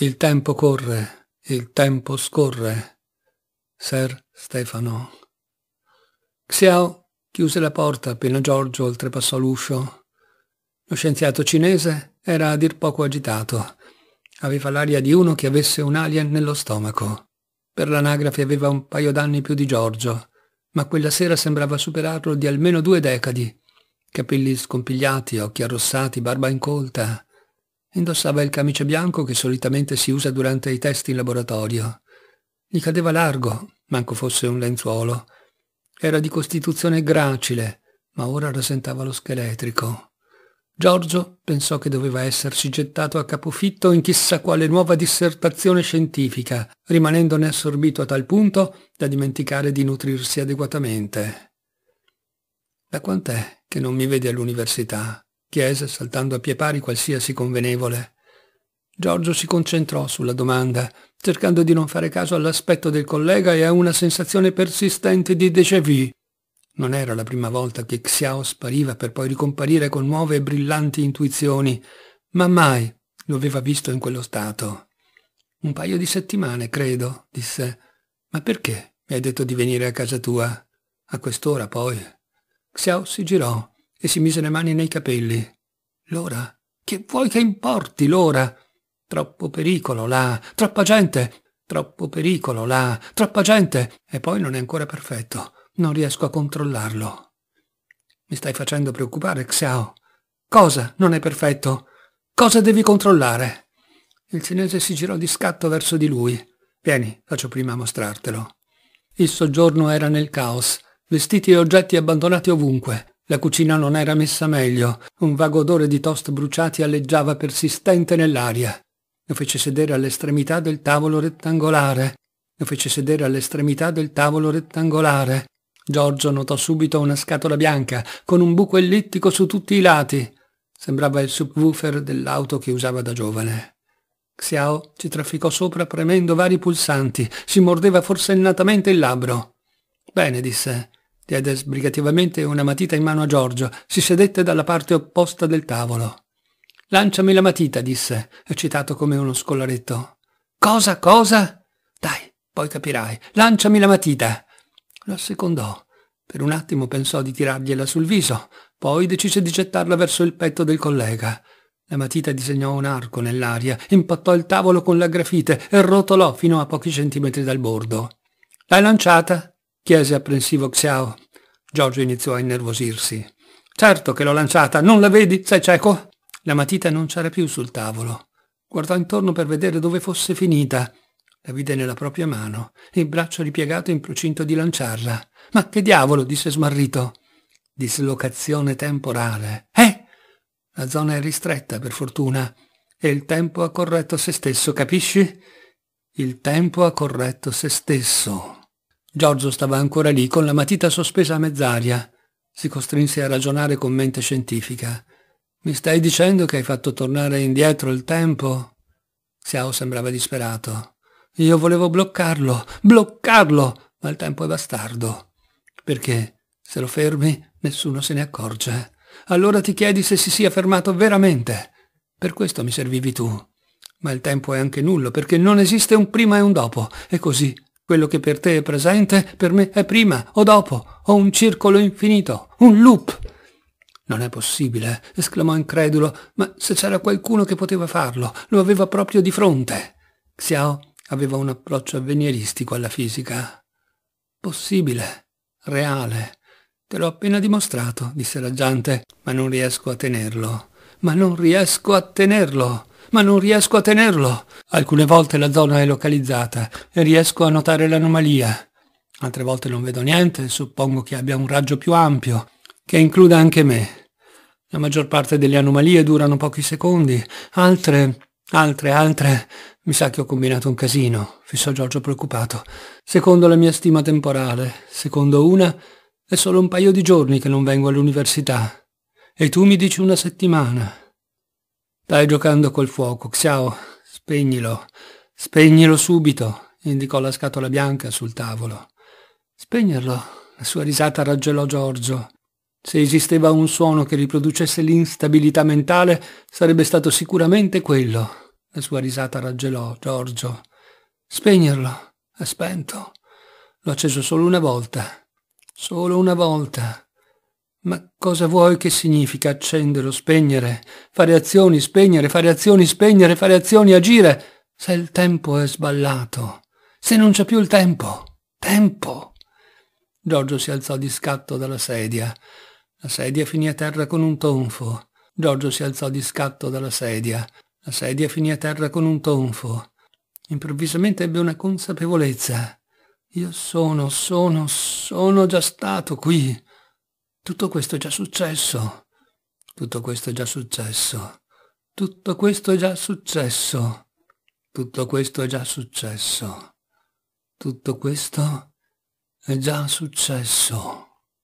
Il tempo corre, il tempo scorre. Ser Stefano. Xiao chiuse la porta appena Giorgio oltrepassò l'uscio. Lo scienziato cinese era a dir poco agitato. Aveva l'aria di uno che avesse un alien nello stomaco. Per l'anagrafe aveva un paio d'anni più di Giorgio, ma quella sera sembrava superarlo di almeno due decadi. Capelli scompigliati, occhi arrossati, barba incolta. Indossava il camice bianco che solitamente si usa durante i test in laboratorio. Gli cadeva largo, manco fosse un lenzuolo. Era di costituzione gracile, ma ora rasentava lo scheletrico. Giorgio pensò che doveva essersi gettato a capofitto in chissà quale nuova dissertazione scientifica, rimanendone assorbito a tal punto da dimenticare di nutrirsi adeguatamente. Da quant'è che non mi vede all'università? chiese saltando a pie pari qualsiasi convenevole. Giorgio si concentrò sulla domanda, cercando di non fare caso all'aspetto del collega e a una sensazione persistente di déjà vu. Non era la prima volta che Xiao spariva per poi ricomparire con nuove e brillanti intuizioni, ma mai lo aveva visto in quello stato. Un paio di settimane, credo, disse. Ma perché mi hai detto di venire a casa tua? A quest'ora poi. Xiao si girò e si mise le mani nei capelli. L'ora? Che vuoi che importi l'ora? Troppo pericolo là, troppa gente, troppo pericolo là, troppa gente, e poi non è ancora perfetto, non riesco a controllarlo. Mi stai facendo preoccupare, Xiao. Cosa non è perfetto? Cosa devi controllare? Il cinese si girò di scatto verso di lui. Vieni, faccio prima a mostrartelo. Il soggiorno era nel caos, vestiti e oggetti abbandonati ovunque, la cucina non era messa meglio, un vago odore di toast bruciati alleggiava persistente nell'aria. Lo fece sedere all'estremità del tavolo rettangolare. Lo fece sedere all'estremità del tavolo rettangolare. Giorgio notò subito una scatola bianca, con un buco ellittico su tutti i lati. Sembrava il subwoofer dell'auto che usava da giovane. Xiao ci trafficò sopra premendo vari pulsanti, si mordeva forsennatamente il labbro. Bene, disse, diede sbrigativamente una matita in mano a Giorgio, si sedette dalla parte opposta del tavolo. Lanciami la matita, disse, eccitato come uno scolaretto. Cosa, cosa? Dai, poi capirai. Lanciami la matita. Lo assecondò. Per un attimo pensò di tirargliela sul viso, poi decise di gettarla verso il petto del collega. La matita disegnò un arco nell'aria, impattò il tavolo con la grafite e rotolò fino a pochi centimetri dal bordo. L'hai lanciata? chiese apprensivo Xiao. Giorgio iniziò a innervosirsi. Certo che l'ho lanciata, non la vedi? Sei cieco? La matita non c'era più sul tavolo. Guardò intorno per vedere dove fosse finita. La vide nella propria mano, il braccio ripiegato in procinto di lanciarla. Ma che diavolo, disse smarrito. Dislocazione temporale. Eh? La zona è ristretta, per fortuna, e il tempo ha corretto se stesso, capisci? Il tempo ha corretto se stesso. Giorgio stava ancora lì con la matita sospesa a mezz'aria. Si costrinse a ragionare con mente scientifica. Mi stai dicendo che hai fatto tornare indietro il tempo? Xiao sembrava disperato. Io volevo bloccarlo, bloccarlo, ma il tempo è bastardo. Perché se lo fermi nessuno se ne accorge. Allora ti chiedi se si sia fermato veramente. Per questo mi servivi tu. Ma il tempo è anche nullo, perché non esiste un prima e un dopo, e così quello che per te è presente, per me è prima o dopo, o un circolo infinito, un loop. Non è possibile, esclamò incredulo, ma se c'era qualcuno che poteva farlo, lo aveva proprio di fronte. Xiao aveva un approccio avveniristico alla fisica. Possibile, reale. Te l'ho appena dimostrato, disse la gente, ma non riesco a tenerlo. Ma non riesco a tenerlo ma non riesco a tenerlo. Alcune volte la zona è localizzata e riesco a notare l'anomalia. Altre volte non vedo niente, e suppongo che abbia un raggio più ampio, che includa anche me. La maggior parte delle anomalie durano pochi secondi, altre, altre, altre. Mi sa che ho combinato un casino, fissò Giorgio preoccupato. Secondo la mia stima temporale, secondo una, è solo un paio di giorni che non vengo all'università. E tu mi dici una settimana. Stai giocando col fuoco, Xiao. Spegnilo. Spegnilo subito, indicò la scatola bianca sul tavolo. Spegnerlo. La sua risata raggelò Giorgio. Se esisteva un suono che riproducesse l'instabilità mentale, sarebbe stato sicuramente quello. La sua risata raggelò Giorgio. Spegnerlo. È spento. L'ho acceso solo una volta. Solo una volta. Ma cosa vuoi che significa accendere o spegnere? Fare azioni, spegnere, fare azioni, spegnere, fare azioni, agire, se il tempo è sballato, se non c'è più il tempo. Tempo! Giorgio si alzò di scatto dalla sedia. La sedia finì a terra con un tonfo. Giorgio si alzò di scatto dalla sedia. La sedia finì a terra con un tonfo. Improvvisamente ebbe una consapevolezza. Io sono, sono, sono già stato qui. Tutto questo è già successo. Tutto questo è già successo. Tutto questo è già successo. Tutto questo è già successo. Tutto questo è già successo.